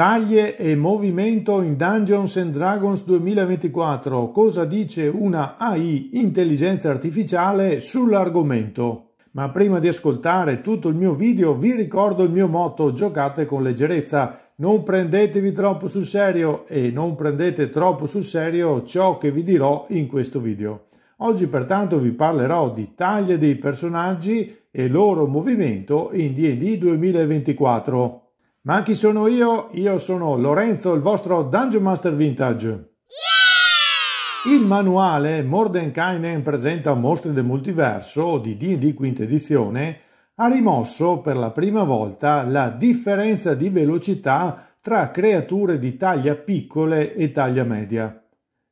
Taglie e movimento in Dungeons and Dragons 2024. Cosa dice una AI intelligenza artificiale sull'argomento? Ma prima di ascoltare tutto il mio video vi ricordo il mio motto giocate con leggerezza. Non prendetevi troppo sul serio e non prendete troppo sul serio ciò che vi dirò in questo video. Oggi pertanto vi parlerò di taglie dei personaggi e loro movimento in D&D 2024. Ma chi sono io? Io sono Lorenzo, il vostro Dungeon Master Vintage. Yeah! Il manuale Mordenkainen presenta mostri del multiverso di D&D quinta edizione ha rimosso per la prima volta la differenza di velocità tra creature di taglia piccole e taglia media.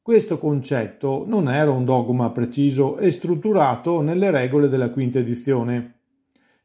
Questo concetto non era un dogma preciso e strutturato nelle regole della quinta edizione.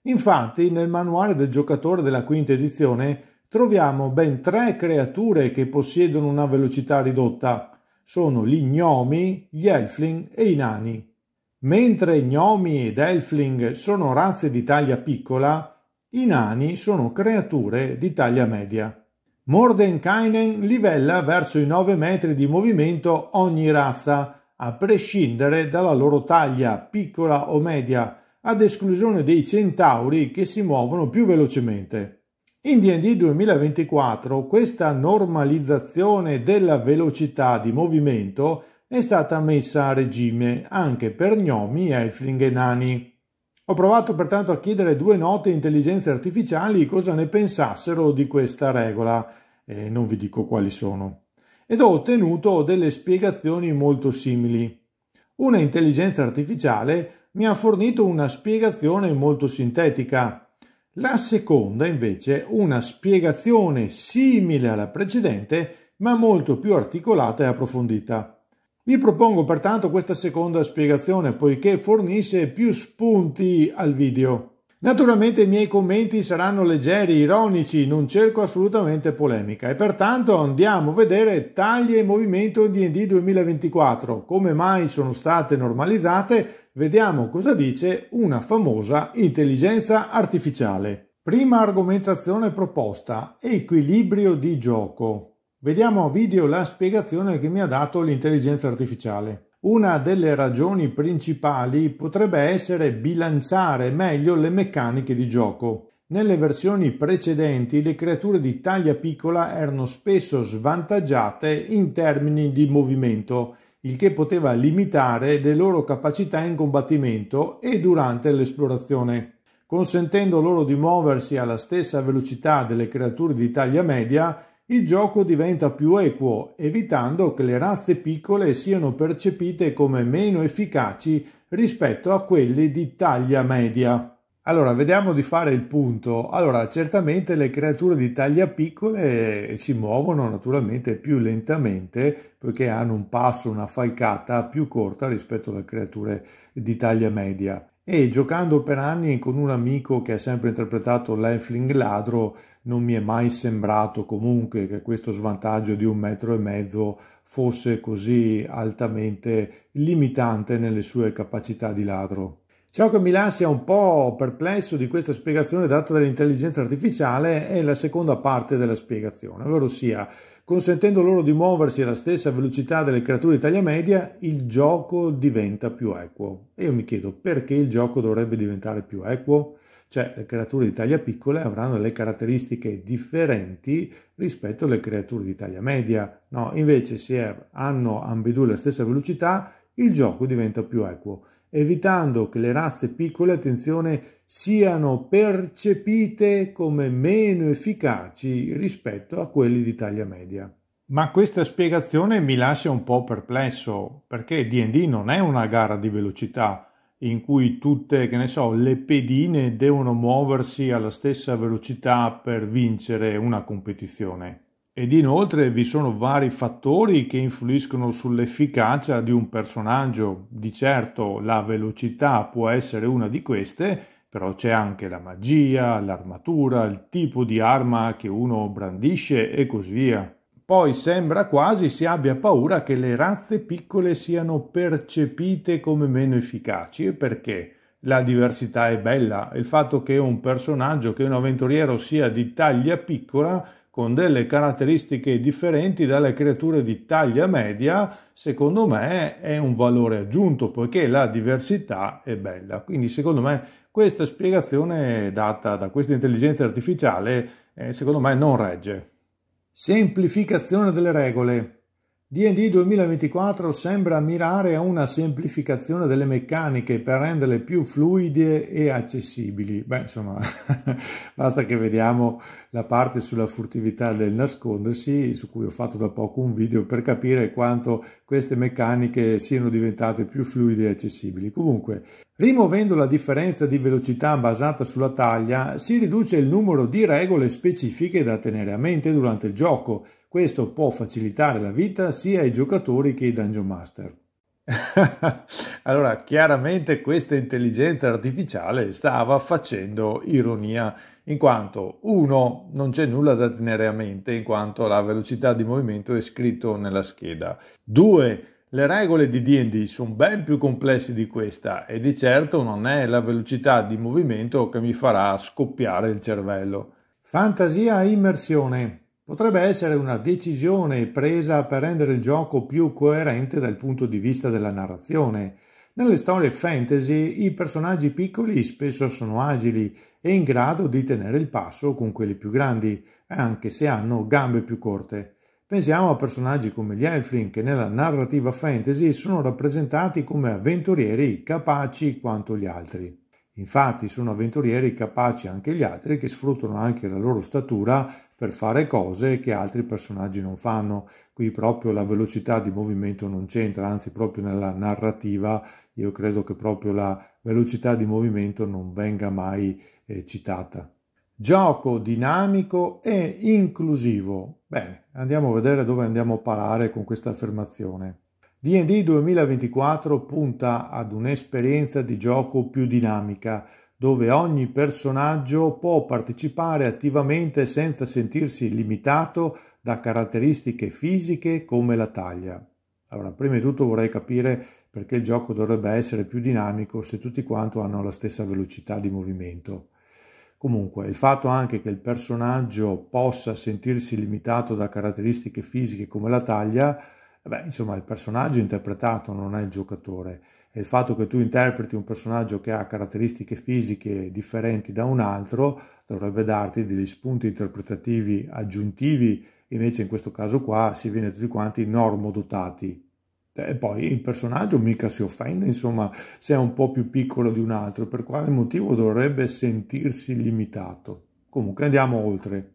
Infatti, nel manuale del giocatore della quinta edizione troviamo ben tre creature che possiedono una velocità ridotta. Sono gli gnomi, gli elfling e i nani. Mentre gnomi ed elfling sono razze di taglia piccola, i nani sono creature di taglia media. Mordenkainen livella verso i 9 metri di movimento ogni razza, a prescindere dalla loro taglia, piccola o media, ad esclusione dei centauri che si muovono più velocemente. In DD 2024 questa normalizzazione della velocità di movimento è stata messa a regime anche per gnomi, elfling e nani. Ho provato pertanto a chiedere due note intelligenze artificiali cosa ne pensassero di questa regola, e non vi dico quali sono, ed ho ottenuto delle spiegazioni molto simili. Una intelligenza artificiale mi ha fornito una spiegazione molto sintetica. La seconda, invece, una spiegazione simile alla precedente, ma molto più articolata e approfondita. Vi propongo pertanto questa seconda spiegazione, poiché fornisce più spunti al video. Naturalmente i miei commenti saranno leggeri, ironici, non cerco assolutamente polemica e pertanto andiamo a vedere tagli e movimento D&D 2024, come mai sono state normalizzate, vediamo cosa dice una famosa intelligenza artificiale. Prima argomentazione proposta, equilibrio di gioco. Vediamo a video la spiegazione che mi ha dato l'intelligenza artificiale. Una delle ragioni principali potrebbe essere bilanciare meglio le meccaniche di gioco. Nelle versioni precedenti le creature di taglia piccola erano spesso svantaggiate in termini di movimento, il che poteva limitare le loro capacità in combattimento e durante l'esplorazione, consentendo loro di muoversi alla stessa velocità delle creature di taglia media il gioco diventa più equo, evitando che le razze piccole siano percepite come meno efficaci rispetto a quelli di taglia media. Allora, vediamo di fare il punto. Allora, certamente le creature di taglia piccole eh, si muovono naturalmente più lentamente poiché hanno un passo, una falcata più corta rispetto alle creature di taglia media e giocando per anni con un amico che ha sempre interpretato l'elfling ladro non mi è mai sembrato comunque che questo svantaggio di un metro e mezzo fosse così altamente limitante nelle sue capacità di ladro. Ciò che mi lascia un po' perplesso di questa spiegazione data dall'intelligenza artificiale è la seconda parte della spiegazione, ovvero sia, consentendo loro di muoversi alla stessa velocità delle creature di taglia media, il gioco diventa più equo. E io mi chiedo perché il gioco dovrebbe diventare più equo? Cioè, le creature di taglia piccola avranno delle caratteristiche differenti rispetto alle creature di taglia media. No, invece se hanno ambedue la stessa velocità, il gioco diventa più equo evitando che le razze piccole, attenzione, siano percepite come meno efficaci rispetto a quelli di taglia media. Ma questa spiegazione mi lascia un po' perplesso, perché D&D non è una gara di velocità in cui tutte, che ne so, le pedine devono muoversi alla stessa velocità per vincere una competizione. Ed inoltre vi sono vari fattori che influiscono sull'efficacia di un personaggio. Di certo la velocità può essere una di queste, però c'è anche la magia, l'armatura, il tipo di arma che uno brandisce e così via. Poi sembra quasi si abbia paura che le razze piccole siano percepite come meno efficaci E perché la diversità è bella il fatto che un personaggio, che un avventuriero sia di taglia piccola, con delle caratteristiche differenti dalle creature di taglia media, secondo me è un valore aggiunto, poiché la diversità è bella. Quindi, secondo me, questa spiegazione data da questa intelligenza artificiale, eh, secondo me, non regge. Semplificazione delle regole. DD 2024 sembra mirare a una semplificazione delle meccaniche per renderle più fluide e accessibili. Beh, insomma, basta che vediamo la parte sulla furtività del nascondersi, su cui ho fatto da poco un video per capire quanto queste meccaniche siano diventate più fluide e accessibili. Comunque, rimuovendo la differenza di velocità basata sulla taglia, si riduce il numero di regole specifiche da tenere a mente durante il gioco questo può facilitare la vita sia ai giocatori che ai dungeon master. allora, chiaramente questa intelligenza artificiale stava facendo ironia, in quanto uno non c'è nulla da tenere a mente, in quanto la velocità di movimento è scritto nella scheda. 2. le regole di DD sono ben più complesse di questa e di certo non è la velocità di movimento che mi farà scoppiare il cervello. Fantasia e immersione potrebbe essere una decisione presa per rendere il gioco più coerente dal punto di vista della narrazione. Nelle storie fantasy i personaggi piccoli spesso sono agili e in grado di tenere il passo con quelli più grandi, anche se hanno gambe più corte. Pensiamo a personaggi come gli Elfling che nella narrativa fantasy sono rappresentati come avventurieri capaci quanto gli altri. Infatti sono avventurieri capaci anche gli altri che sfruttano anche la loro statura per fare cose che altri personaggi non fanno. Qui proprio la velocità di movimento non c'entra, anzi proprio nella narrativa io credo che proprio la velocità di movimento non venga mai eh, citata. Gioco dinamico e inclusivo. Bene, andiamo a vedere dove andiamo a parare con questa affermazione. DD 2024 punta ad un'esperienza di gioco più dinamica, dove ogni personaggio può partecipare attivamente senza sentirsi limitato da caratteristiche fisiche come la taglia. Allora, prima di tutto vorrei capire perché il gioco dovrebbe essere più dinamico se tutti quanto hanno la stessa velocità di movimento. Comunque, il fatto anche che il personaggio possa sentirsi limitato da caratteristiche fisiche come la taglia eh beh, insomma, il personaggio interpretato non è il giocatore e il fatto che tu interpreti un personaggio che ha caratteristiche fisiche differenti da un altro dovrebbe darti degli spunti interpretativi aggiuntivi, invece in questo caso qua si viene tutti quanti normodotati. E eh, poi il personaggio mica si offende, insomma, se è un po' più piccolo di un altro, per quale motivo dovrebbe sentirsi limitato? Comunque andiamo oltre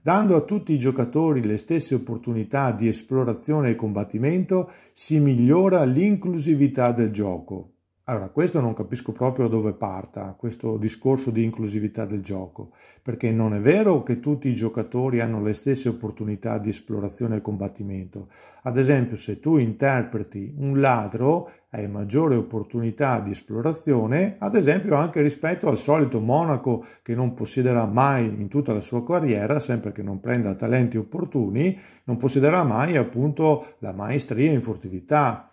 dando a tutti i giocatori le stesse opportunità di esplorazione e combattimento, si migliora l'inclusività del gioco. Allora, questo non capisco proprio da dove parta questo discorso di inclusività del gioco, perché non è vero che tutti i giocatori hanno le stesse opportunità di esplorazione e combattimento. Ad esempio, se tu interpreti un ladro hai maggiore opportunità di esplorazione, ad esempio anche rispetto al solito monaco che non possiederà mai in tutta la sua carriera, sempre che non prenda talenti opportuni, non possiederà mai appunto la maestria in furtività.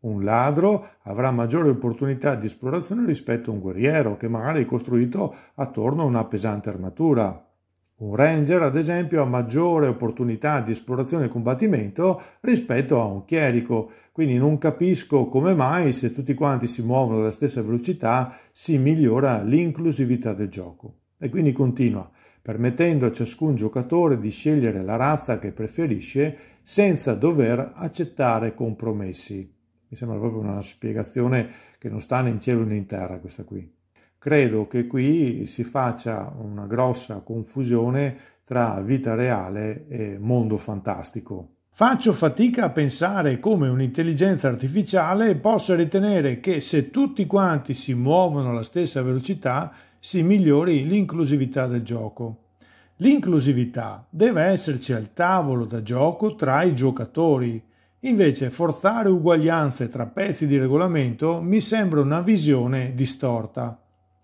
Un ladro avrà maggiore opportunità di esplorazione rispetto a un guerriero che magari è costruito attorno a una pesante armatura. Un ranger, ad esempio, ha maggiore opportunità di esplorazione e combattimento rispetto a un chierico, quindi non capisco come mai se tutti quanti si muovono alla stessa velocità si migliora l'inclusività del gioco. E quindi continua, permettendo a ciascun giocatore di scegliere la razza che preferisce senza dover accettare compromessi. Mi sembra proprio una spiegazione che non sta né in cielo né in terra questa qui credo che qui si faccia una grossa confusione tra vita reale e mondo fantastico. Faccio fatica a pensare come un'intelligenza artificiale possa ritenere che se tutti quanti si muovono alla stessa velocità si migliori l'inclusività del gioco. L'inclusività deve esserci al tavolo da gioco tra i giocatori. Invece forzare uguaglianze tra pezzi di regolamento mi sembra una visione distorta.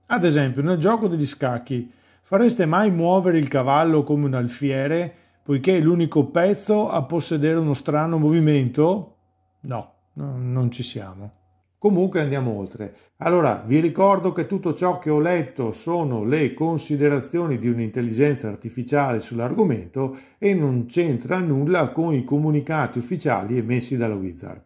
Ad esempio, nel gioco degli scacchi, fareste mai muovere il cavallo come un alfiere, poiché è l'unico pezzo a possedere uno strano movimento? No, no non ci siamo. Comunque andiamo oltre. Allora, vi ricordo che tutto ciò che ho letto sono le considerazioni di un'intelligenza artificiale sull'argomento e non c'entra nulla con i comunicati ufficiali emessi dalla Wizard.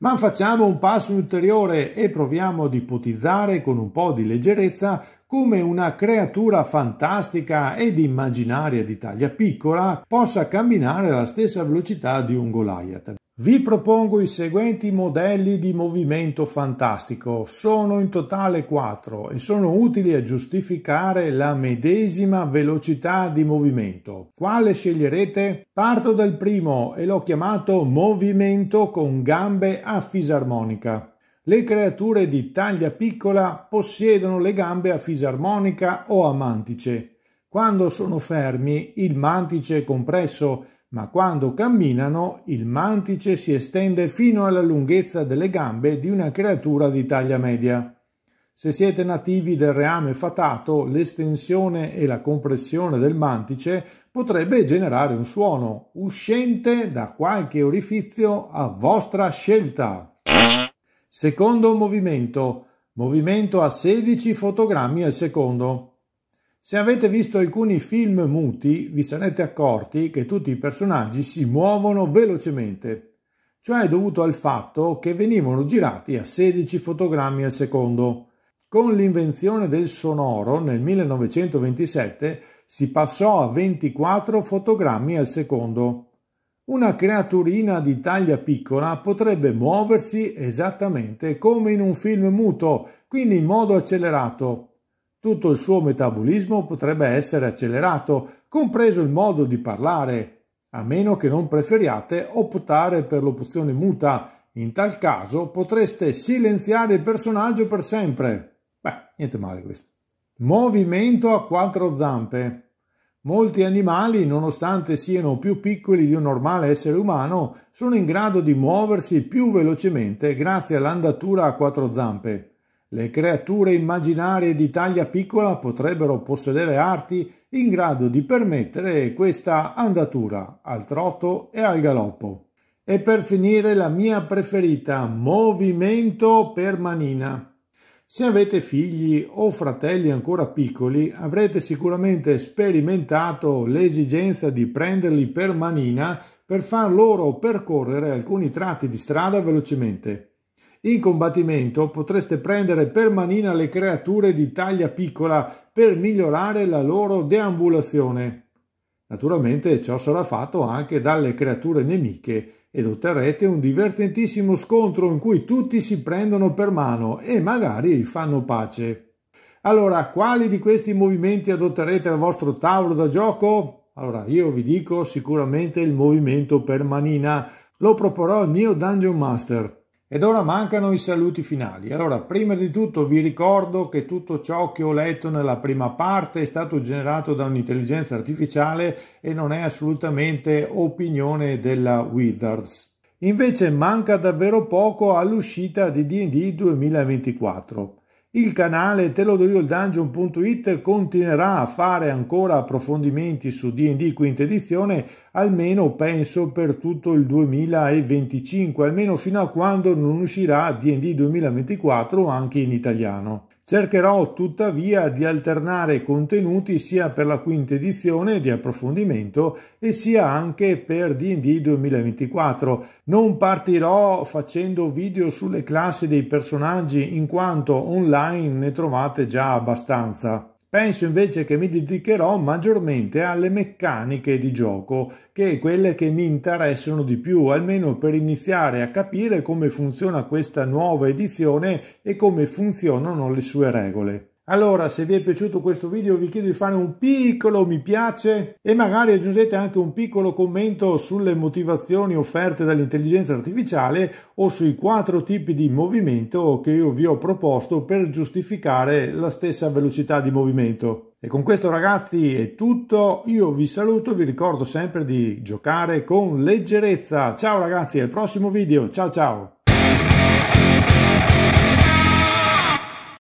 Ma facciamo un passo ulteriore e proviamo ad ipotizzare con un po' di leggerezza come una creatura fantastica ed immaginaria di taglia piccola possa camminare alla stessa velocità di un Goliath. Vi propongo i seguenti modelli di movimento fantastico, sono in totale 4 e sono utili a giustificare la medesima velocità di movimento. Quale sceglierete? Parto dal primo e l'ho chiamato movimento con gambe a fisarmonica. Le creature di taglia piccola possiedono le gambe a fisarmonica o a mantice. Quando sono fermi, il mantice è compresso ma quando camminano il mantice si estende fino alla lunghezza delle gambe di una creatura di taglia media. Se siete nativi del reame fatato, l'estensione e la compressione del mantice potrebbe generare un suono uscente da qualche orifizio a vostra scelta. Secondo movimento. Movimento a 16 fotogrammi al secondo. Se avete visto alcuni film muti, vi sarete accorti che tutti i personaggi si muovono velocemente, cioè dovuto al fatto che venivano girati a 16 fotogrammi al secondo. Con l'invenzione del sonoro nel 1927 si passò a 24 fotogrammi al secondo. Una creaturina di taglia piccola potrebbe muoversi esattamente come in un film muto, quindi in modo accelerato, tutto il suo metabolismo potrebbe essere accelerato, compreso il modo di parlare, a meno che non preferiate optare per l'opzione muta. In tal caso potreste silenziare il personaggio per sempre. Beh, niente male questo. Movimento a quattro zampe. Molti animali, nonostante siano più piccoli di un normale essere umano, sono in grado di muoversi più velocemente grazie all'andatura a quattro zampe. Le creature immaginarie di taglia piccola potrebbero possedere arti in grado di permettere questa andatura al trotto e al galoppo. E per finire la mia preferita, movimento per manina. Se avete figli o fratelli ancora piccoli, avrete sicuramente sperimentato l'esigenza di prenderli per manina per far loro percorrere alcuni tratti di strada velocemente. In combattimento potreste prendere per manina le creature di taglia piccola per migliorare la loro deambulazione. Naturalmente ciò sarà fatto anche dalle creature nemiche ed otterrete un divertentissimo scontro in cui tutti si prendono per mano e magari fanno pace. Allora, quali di questi movimenti adotterete al vostro tavolo da gioco? Allora, io vi dico sicuramente il movimento per manina. Lo proporrò al mio Dungeon Master. Ed ora mancano i saluti finali. Allora, prima di tutto vi ricordo che tutto ciò che ho letto nella prima parte è stato generato da un'intelligenza artificiale e non è assolutamente opinione della Wizards. Invece manca davvero poco all'uscita di D&D 2024. Il canale te lo do io il dungeon.it continuerà a fare ancora approfondimenti su D&D quinta edizione almeno penso per tutto il 2025, almeno fino a quando non uscirà D&D 2024 anche in italiano. Cercherò tuttavia di alternare contenuti sia per la quinta edizione di approfondimento e sia anche per D&D 2024. Non partirò facendo video sulle classi dei personaggi in quanto online ne trovate già abbastanza. Penso invece che mi dedicherò maggiormente alle meccaniche di gioco, che è quelle che mi interessano di più, almeno per iniziare a capire come funziona questa nuova edizione e come funzionano le sue regole. Allora, se vi è piaciuto questo video vi chiedo di fare un piccolo mi piace e magari aggiungete anche un piccolo commento sulle motivazioni offerte dall'intelligenza artificiale o sui quattro tipi di movimento che io vi ho proposto per giustificare la stessa velocità di movimento. E con questo ragazzi è tutto, io vi saluto, vi ricordo sempre di giocare con leggerezza. Ciao ragazzi, al prossimo video, ciao ciao!